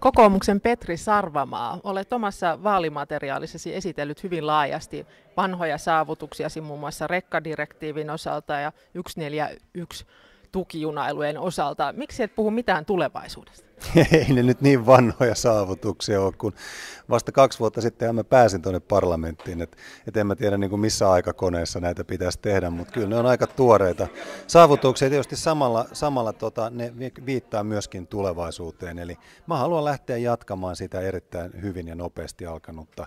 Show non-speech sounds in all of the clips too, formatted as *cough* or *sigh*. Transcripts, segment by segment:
Kokoomuksen Petri Sarvamaa, olet omassa vaalimateriaalisesi esitellyt hyvin laajasti vanhoja saavutuksiasi muun muassa rekkadirektiivin osalta ja 141 tukijunailujen osalta. Miksi et puhu mitään tulevaisuudesta? *laughs* Ei ne nyt niin vanhoja saavutuksia ole, kun vasta kaksi vuotta sitten mä pääsin tuonne parlamenttiin, että et en mä tiedä niin kuin missä aikakoneessa näitä pitäisi tehdä, mutta kyllä ne on aika tuoreita saavutuksia. Tietysti samalla, samalla tota, ne viittaa myöskin tulevaisuuteen, eli mä haluan lähteä jatkamaan sitä erittäin hyvin ja nopeasti alkanutta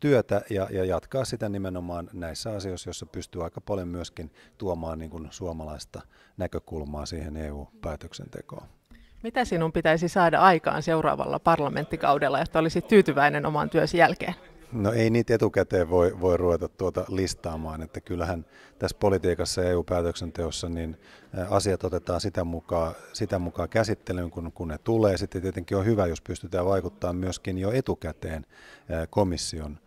työtä ja, ja jatkaa sitä nimenomaan näissä asioissa, joissa pystyy aika paljon myöskin tuomaan niin kuin suomalaista näkökulmaa siihen EU-päätöksentekoon. Mitä sinun pitäisi saada aikaan seuraavalla parlamenttikaudella, jotta olisit tyytyväinen oman työsi jälkeen? No ei niitä etukäteen voi, voi ruveta tuota listaamaan, että kyllähän tässä politiikassa ja EU-päätöksenteossa niin asiat otetaan sitä mukaan, sitä mukaan käsittelyyn, kun, kun ne tulee. Sitten tietenkin on hyvä, jos pystytään vaikuttamaan myöskin jo etukäteen komission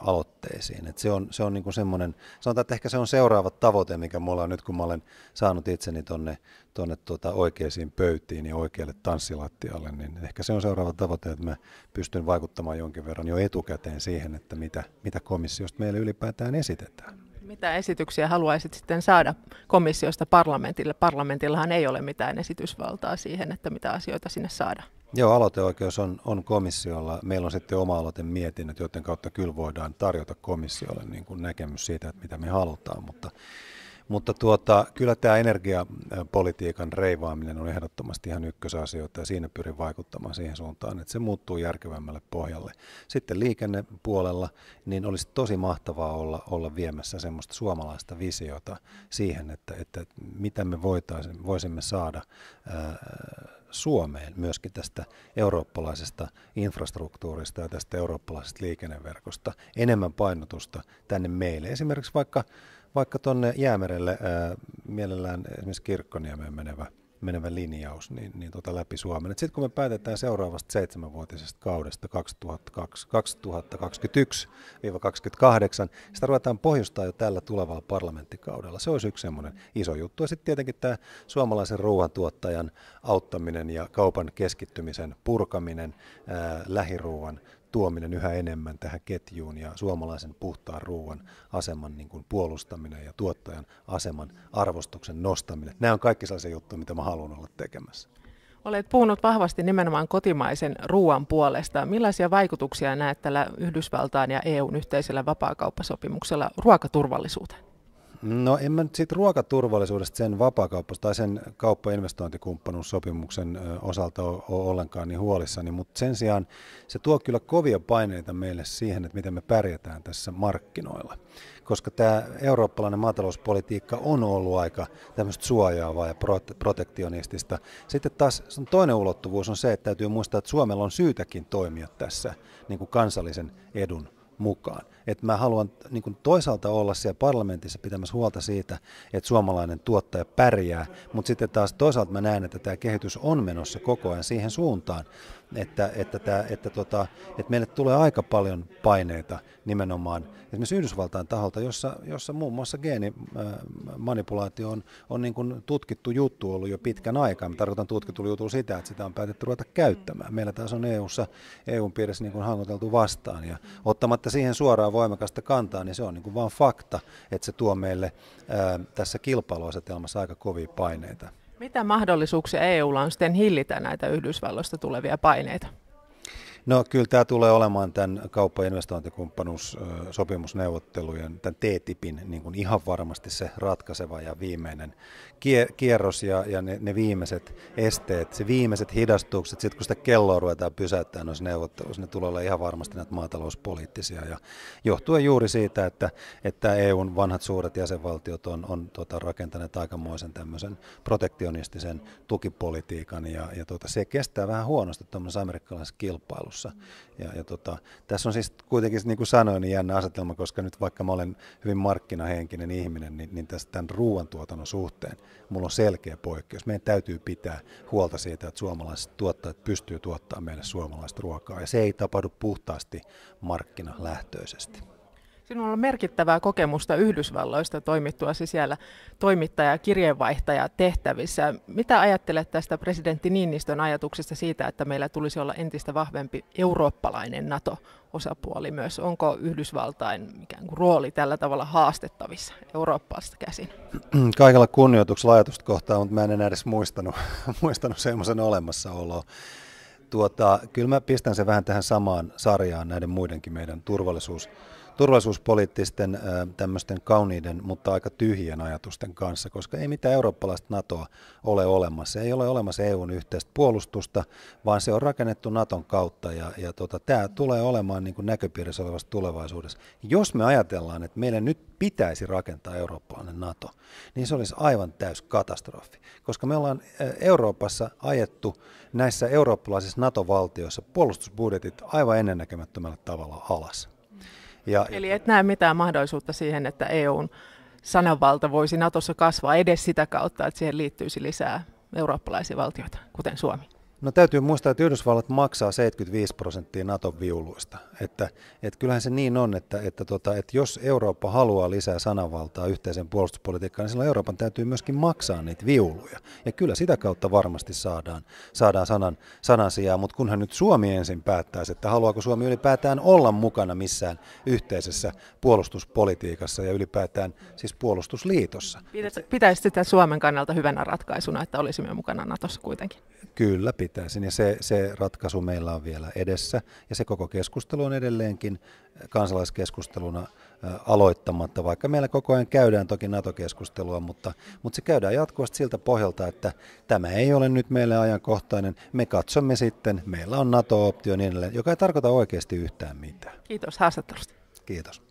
aloitteisiin. Et se on, se on niinku semmoinen, sanotaan, että ehkä se on seuraava tavoite, mikä mulla on nyt, kun mä olen saanut itseni tonne, tonne tuota oikeisiin pöytiin ja oikealle tanssilattialle, niin ehkä se on seuraava tavoite, että mä pystyn vaikuttamaan jonkin verran jo etukäteen siihen, että mitä, mitä komissiosta meille ylipäätään esitetään. Mitä esityksiä haluaisit sitten saada komissiosta parlamentille? Parlamentillahan ei ole mitään esitysvaltaa siihen, että mitä asioita sinne saadaan. Joo, aloiteoikeus on, on komissiolla. Meillä on sitten oma-aloite mietinnöt, joiden kautta kyllä voidaan tarjota komissiolle niin kuin näkemys siitä, että mitä me halutaan. Mutta, mutta tuota, kyllä tämä energiapolitiikan reivaaminen on ehdottomasti ihan ykkösasioita ja siinä pyrin vaikuttamaan siihen suuntaan, että se muuttuu järkevämmälle pohjalle. Sitten liikennepuolella niin olisi tosi mahtavaa olla, olla viemässä semmoista suomalaista visiota siihen, että, että mitä me voitaisiin, voisimme saada ää, Suomeen myöskin tästä eurooppalaisesta infrastruktuurista ja tästä eurooppalaisesta liikenneverkosta enemmän painotusta tänne meille. Esimerkiksi vaikka, vaikka tuonne Jäämerelle ää, mielellään esimerkiksi Kirkkoniemeen menevä menevä linjaus niin, niin tota läpi Suomen. Sitten kun me päätetään seuraavasta seitsemänvuotisesta kaudesta 2021-2028, sitä ruvetaan pohjustaa jo tällä tulevalla parlamenttikaudella. Se olisi yksi semmoinen iso juttu. Ja sitten tietenkin tämä suomalaisen ruoantuottajan auttaminen ja kaupan keskittymisen purkaminen, ää, lähiruuan tuominen yhä enemmän tähän ketjuun ja suomalaisen puhtaan ruoan aseman niin kuin puolustaminen ja tuottajan aseman arvostuksen nostaminen. Nämä on kaikki sellaisia juttuja, mitä mä haluan olla tekemässä. Olet puhunut vahvasti nimenomaan kotimaisen ruoan puolesta. Millaisia vaikutuksia näet tällä Yhdysvaltain ja EUn yhteisellä vapaakauppasopimuksella ruokaturvallisuuteen? No en mä nyt siitä ruokaturvallisuudesta sen vapakauppasta tai sen kauppainvestointikumppanuussopimuksen osalta ole ollenkaan niin huolissani, mutta sen sijaan se tuo kyllä kovia paineita meille siihen, että miten me pärjätään tässä markkinoilla, koska tämä eurooppalainen maatalouspolitiikka on ollut aika tämmöistä suojaavaa ja protektionistista. Sitten taas sen toinen ulottuvuus on se, että täytyy muistaa, että Suomella on syytäkin toimia tässä niin kuin kansallisen edun mukaan että mä haluan niin kuin toisaalta olla siellä parlamentissa pitämässä huolta siitä, että suomalainen tuottaja pärjää, mutta sitten taas toisaalta mä näen, että tämä kehitys on menossa koko ajan siihen suuntaan, että, että, tämä, että, tota, että meille tulee aika paljon paineita nimenomaan esimerkiksi Yhdysvaltain taholta, jossa, jossa muun muassa geenimanipulaatio on, on niin kuin tutkittu juttu ollut jo pitkän aikaa. Mä tarkoitan tutkittu juttu sitä, että sitä on päätetty ruveta käyttämään. Meillä taas on eu EUn piirissä niin hankoteltu vastaan ja ottamatta siihen suoraan voimakasta kantaa, niin se on niin kuin fakta, että se tuo meille ää, tässä kilpailuasetelmassa aika kovia paineita. Mitä mahdollisuuksia EUlla on sitten hillitä näitä Yhdysvalloista tulevia paineita? No kyllä tämä tulee olemaan tämän kauppa- ja investointikumppanuussopimusneuvottelujen, tämän T-tipin niin kuin ihan varmasti se ratkaiseva ja viimeinen kierros ja, ja ne, ne viimeiset esteet, se viimeiset hidastukset, sitten kun sitä kelloa ruvetaan pysäyttämään noissa neuvotteluissa, ne tulee olla ihan varmasti näitä maatalouspoliittisia ja johtuen juuri siitä, että, että EUn vanhat suuret jäsenvaltiot on, on tota, rakentaneet aikamoisen tämmöisen protektionistisen tukipolitiikan ja, ja tota, se kestää vähän huonosti tuommoisessa amerikkalaisessa kilpailussa keskustelussa. Ja, ja tota, tässä on siis kuitenkin, niin kuin sanoin, niin jännä asetelma, koska nyt vaikka mä olen hyvin markkinahenkinen ihminen, niin, niin tästä tämän ruoantuotannon suhteen mulla on selkeä poikkeus. Meidän täytyy pitää huolta siitä, että suomalaiset tuottajat pystyy tuottamaan meille suomalaista ruokaa, ja se ei tapahdu puhtaasti markkinalähtöisesti. Sinulla on merkittävää kokemusta Yhdysvalloista toimittuasi siis siellä toimittaja- ja kirjeenvaihtaja tehtävissä. Mitä ajattelet tästä presidentti Niinistön ajatuksesta siitä, että meillä tulisi olla entistä vahvempi eurooppalainen NATO-osapuoli myös? Onko Yhdysvaltain ikään kuin rooli tällä tavalla haastettavissa Eurooppaasta käsin? Kaikella kunnioituksella ajatusta kohtaan, mutta mä en enää edes muistanut, *laughs* muistanut semmoisen olemassaoloa. Tuota, kyllä mä pistän sen vähän tähän samaan sarjaan näiden muidenkin meidän turvallisuus turvallisuuspoliittisten tämmöisten kauniiden, mutta aika tyhjien ajatusten kanssa, koska ei mitään eurooppalaista NATOa ole olemassa. Ei ole olemassa EUn yhteistä puolustusta, vaan se on rakennettu NATOn kautta ja, ja tota, tämä tulee olemaan niin kuin näköpiirissä olevassa tulevaisuudessa. Jos me ajatellaan, että meidän nyt pitäisi rakentaa eurooppalainen NATO, niin se olisi aivan täys katastrofi, koska me ollaan Euroopassa ajettu näissä eurooppalaisissa NATO-valtioissa puolustusbudjetit aivan ennennäkemättömällä tavalla alas. Ja, Eli et näe mitään mahdollisuutta siihen, että EUn sananvalta voisi Natossa kasvaa edes sitä kautta, että siihen liittyisi lisää eurooppalaisia valtioita, kuten Suomi. No täytyy muistaa, että Yhdysvallat maksaa 75 prosenttia Naton viuluista. Että, että kyllähän se niin on, että, että, tota, että jos Eurooppa haluaa lisää sananvaltaa yhteisen puolustuspolitiikkaan, niin silloin Euroopan täytyy myöskin maksaa niitä viuluja. Ja kyllä sitä kautta varmasti saadaan, saadaan sanan, sanan sijaa, mutta kunhan nyt Suomi ensin päättäisi, että haluaako Suomi ylipäätään olla mukana missään yhteisessä puolustuspolitiikassa ja ylipäätään siis puolustusliitossa. Pitäisi sitä Suomen kannalta hyvänä ratkaisuna, että olisimme mukana Natossa kuitenkin? Kyllä, pitäisi pyritään Ja se, se ratkaisu meillä on vielä edessä. Ja se koko keskustelu on edelleenkin eh, kansalaiskeskusteluna eh, aloittamatta, vaikka meillä koko ajan käydään toki NATO-keskustelua, mutta, mutta se käydään jatkuvasti siltä pohjalta, että tämä ei ole nyt meille ajankohtainen, me katsomme sitten, meillä on NATO-optio niin edelleen, joka ei tarkoita oikeasti yhtään mitään. Kiitos haastattelusta. Kiitos.